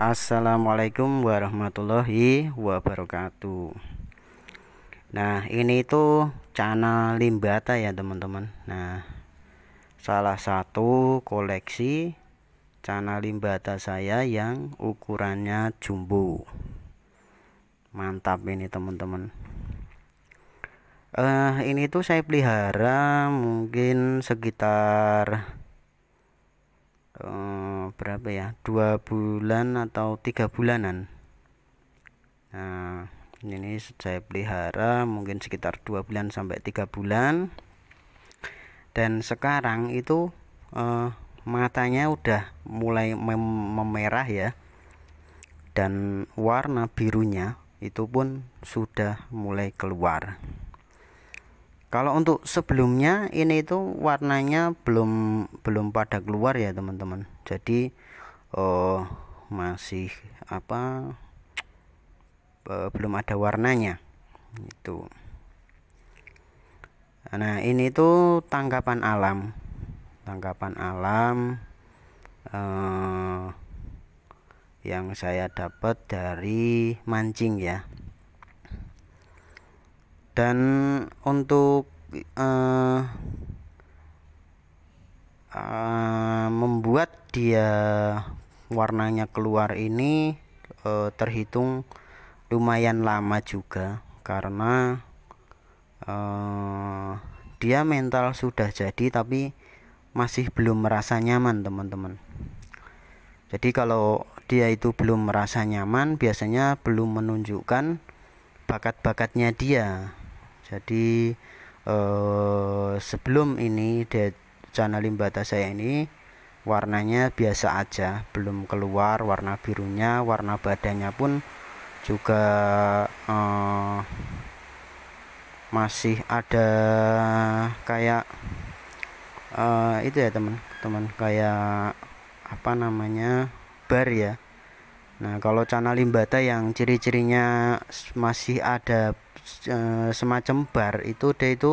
Assalamualaikum warahmatullahi wabarakatuh Nah ini itu channel limbata ya teman-teman Nah salah satu koleksi channel limbata saya yang ukurannya jumbo Mantap ini teman-teman eh, Ini tuh saya pelihara mungkin sekitar Eh, berapa ya dua bulan atau tiga bulanan nah ini saya pelihara mungkin sekitar dua bulan sampai tiga bulan dan sekarang itu uh, matanya udah mulai mem memerah ya dan warna birunya itu pun sudah mulai keluar kalau untuk sebelumnya ini itu warnanya belum belum pada keluar ya teman-teman jadi oh, masih apa eh, belum ada warnanya itu nah ini itu tangkapan alam tangkapan alam eh, yang saya dapat dari mancing ya dan untuk uh, uh, membuat dia warnanya keluar ini uh, terhitung lumayan lama juga karena uh, dia mental sudah jadi tapi masih belum merasa nyaman teman-teman jadi kalau dia itu belum merasa nyaman biasanya belum menunjukkan bakat-bakatnya dia jadi eh, sebelum ini di channel limbata saya ini warnanya biasa aja belum keluar warna birunya warna badannya pun juga eh, masih ada kayak eh, itu ya teman-teman kayak apa namanya bar ya Nah, kalau cana limbata yang ciri-cirinya masih ada e, semacam bar itu dia itu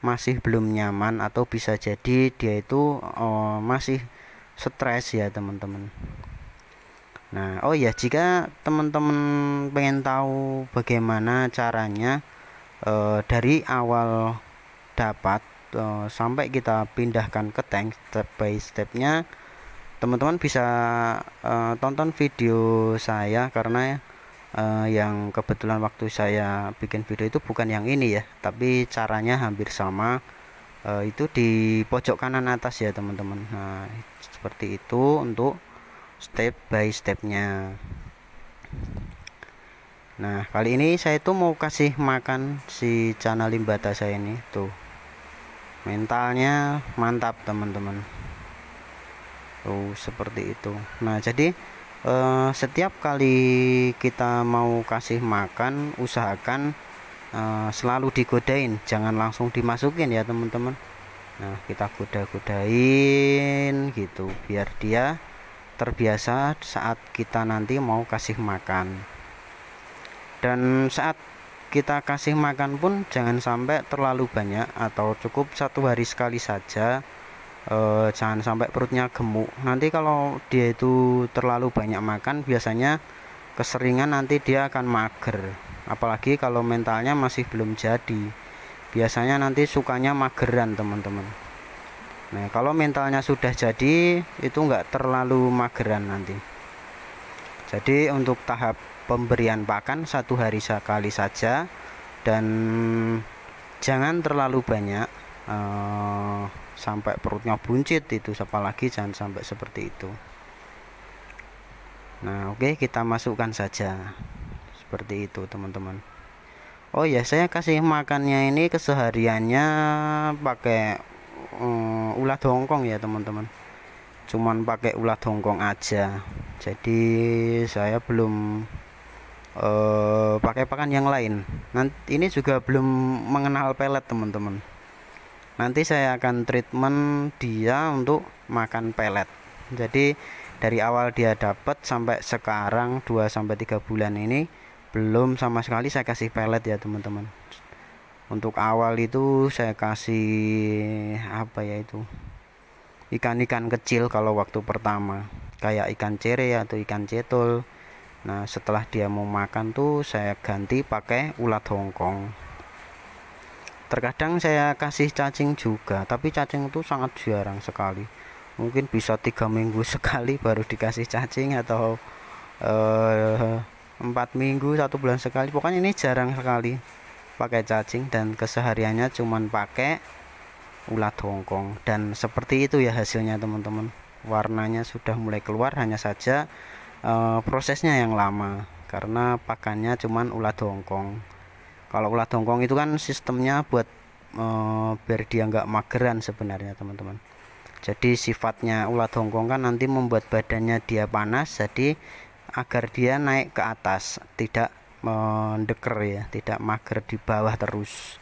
masih belum nyaman atau bisa jadi dia itu e, masih stres ya, teman-teman. Nah, oh ya jika teman-teman pengen tahu bagaimana caranya e, dari awal dapat e, sampai kita pindahkan ke tank step by stepnya nya teman-teman bisa uh, tonton video saya karena uh, yang kebetulan waktu saya bikin video itu bukan yang ini ya tapi caranya hampir sama uh, itu di pojok kanan atas ya teman-teman nah seperti itu untuk step by stepnya nah kali ini saya itu mau kasih makan si cana limbata saya ini tuh mentalnya mantap teman-teman Oh, seperti itu. Nah, jadi eh, setiap kali kita mau kasih makan, usahakan eh, selalu digodain, jangan langsung dimasukin ya, teman-teman. Nah, kita goda-godain gitu biar dia terbiasa saat kita nanti mau kasih makan. Dan saat kita kasih makan pun jangan sampai terlalu banyak atau cukup satu hari sekali saja uh, jangan sampai perutnya gemuk nanti kalau dia itu terlalu banyak makan biasanya keseringan nanti dia akan mager apalagi kalau mentalnya masih belum jadi biasanya nanti sukanya mageran teman-teman nah kalau mentalnya sudah jadi itu enggak terlalu mageran nanti jadi untuk tahap pemberian pakan satu hari sekali saja dan jangan terlalu banyak eh, sampai perutnya buncit itu lagi jangan sampai seperti itu nah oke okay, kita masukkan saja seperti itu teman-teman oh ya saya kasih makannya ini kesehariannya pakai um, ulat hongkong ya teman-teman cuman pakai ulat hongkong aja jadi saya belum uh, pakai pakan yang lain nanti ini juga belum mengenal pelet teman-teman nanti saya akan treatment dia untuk makan pelet jadi dari awal dia dapat sampai sekarang 2 sampai 3 bulan ini belum sama sekali saya kasih pelet ya teman-teman untuk awal itu saya kasih apa ya itu ikan-ikan kecil kalau waktu pertama kayak ikan cere atau ikan cetul. nah setelah dia mau makan tuh saya ganti pakai ulat hongkong terkadang saya kasih cacing juga tapi cacing itu sangat jarang sekali mungkin bisa tiga minggu sekali baru dikasih cacing atau eh, empat minggu satu bulan sekali pokoknya ini jarang sekali pakai cacing dan kesehariannya cuman pakai ulat hongkong dan seperti itu ya hasilnya teman-teman warnanya sudah mulai keluar hanya saja e, prosesnya yang lama karena pakannya cuman ulat hongkong kalau ulat hongkong itu kan sistemnya buat e, biar dia nggak mageran sebenarnya teman-teman jadi sifatnya ulat hongkong kan nanti membuat badannya dia panas jadi agar dia naik ke atas tidak mendeker ya tidak mager di bawah terus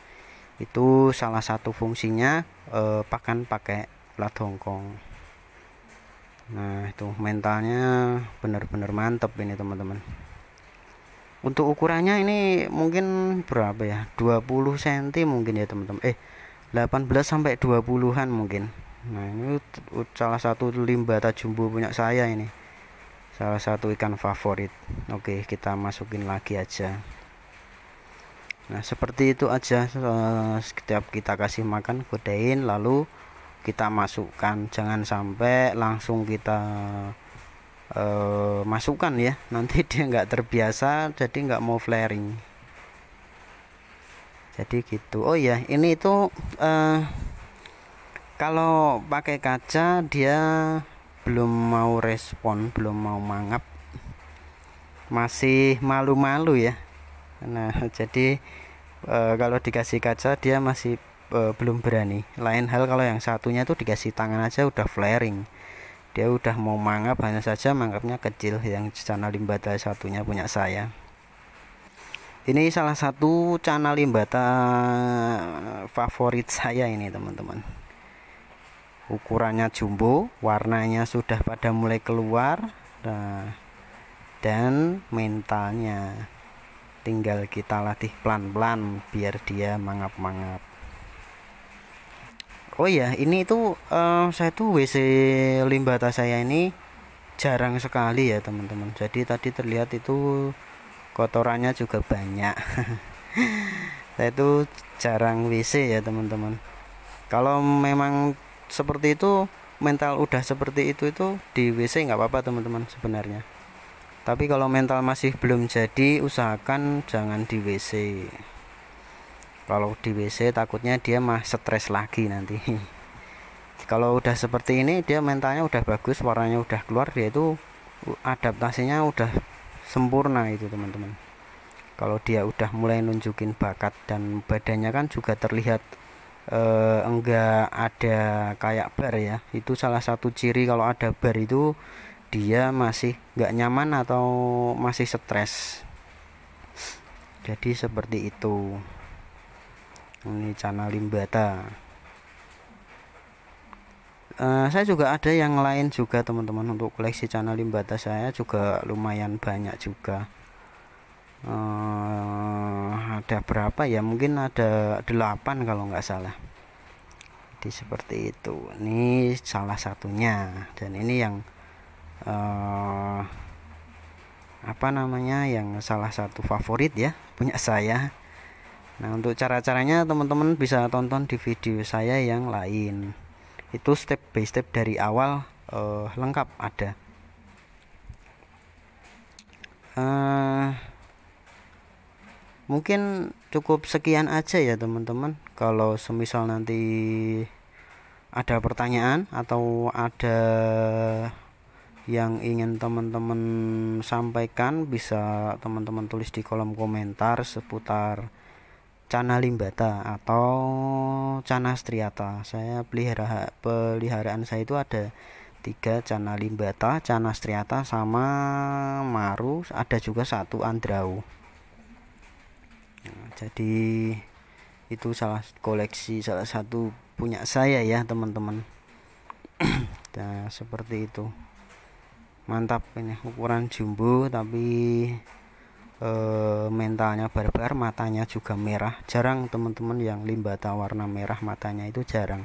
itu salah satu fungsinya e, pakan pakai ulat hongkong nah itu mentalnya benar-benar mantep ini teman-teman untuk ukurannya ini mungkin berapa ya 20 cm mungkin ya teman-teman eh 18 sampai 20-an mungkin nah ini salah satu limbata jumbo punya saya ini salah satu ikan favorit oke kita masukin lagi aja Nah seperti itu aja eh, setiap kita kasih makan godain lalu kita masukkan jangan sampai langsung kita uh, eh, masukan ya nanti dia nggak terbiasa jadi nggak mau flaring jadi gitu oh ya ini itu uh, kalau pakai kaca dia belum mau respon belum mau mangap masih malu-malu ya nah jadi e, kalau dikasih kaca dia masih e, belum berani lain hal kalau yang satunya tuh dikasih tangan aja udah flaring dia udah mau mangap hanya saja mangapnya kecil yang channel limbata satunya punya saya ini salah satu channel limbata eh, favorit saya ini teman-teman ukurannya jumbo warnanya sudah pada mulai keluar nah, dan mentalnya tinggal kita latih pelan-pelan biar dia mangap-mangap oh iya ini itu uh, eh, saya tuh WC limbata saya ini jarang sekali ya teman-teman jadi tadi terlihat itu kotorannya juga banyak saya itu jarang WC ya teman-teman kalau memang seperti itu mental udah seperti itu itu di WC nggak apa-apa teman-teman sebenarnya tapi kalau mental masih belum jadi usahakan jangan di WC kalau di WC takutnya dia mah stres lagi nanti kalau udah seperti ini dia mentalnya udah bagus warnanya udah keluar dia itu adaptasinya udah sempurna itu teman-teman kalau dia udah mulai nunjukin bakat dan badannya kan juga terlihat eh, enggak ada kayak bar ya itu salah satu ciri kalau ada bar itu dia masih enggak nyaman atau masih stres jadi seperti itu ini channel limbata uh, saya juga ada yang lain juga teman-teman untuk koleksi channel limbata saya juga lumayan banyak juga uh, ada berapa ya mungkin ada 8 kalau nggak salah jadi seperti itu ini salah satunya dan ini yang uh, apa namanya yang salah satu favorit ya punya saya Nah untuk cara-caranya teman-teman bisa tonton di video saya yang lain Itu step by step dari awal uh, lengkap ada uh, Mungkin cukup sekian aja ya teman-teman Kalau semisal nanti ada pertanyaan atau ada yang ingin teman-teman sampaikan bisa teman-teman tulis di kolom komentar seputar Cana limbata atau Cana striata. Saya pelihara peliharaan saya itu ada tiga Cana limbata, Cana striata sama maru. Ada juga satu andrau. Nah, jadi itu salah koleksi salah satu punya saya ya teman-teman. nah seperti itu. Mantap ini ukuran jumbo tapi e, mentalnya barbar matanya juga merah jarang teman-teman yang limbata warna merah matanya itu jarang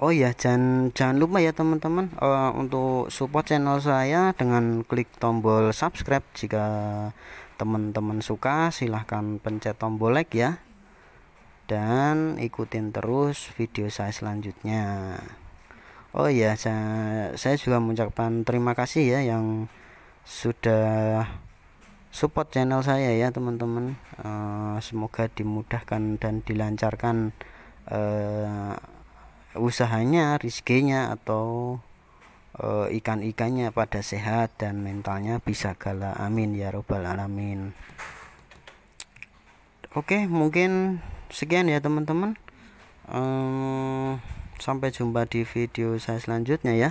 oh ya jangan jangan lupa ya teman-teman e, untuk support channel saya dengan klik tombol subscribe jika teman-teman suka silahkan pencet tombol like ya dan ikutin terus video saya selanjutnya oh iya saya, saya juga mengucapkan terima kasih ya yang sudah support channel saya ya teman-teman uh, semoga dimudahkan dan dilancarkan uh, usahanya rizkinya atau uh, ikan-ikannya pada sehat dan mentalnya bisa gala amin ya robbal alamin oke okay, mungkin sekian ya teman-teman um, sampai jumpa di video saya selanjutnya ya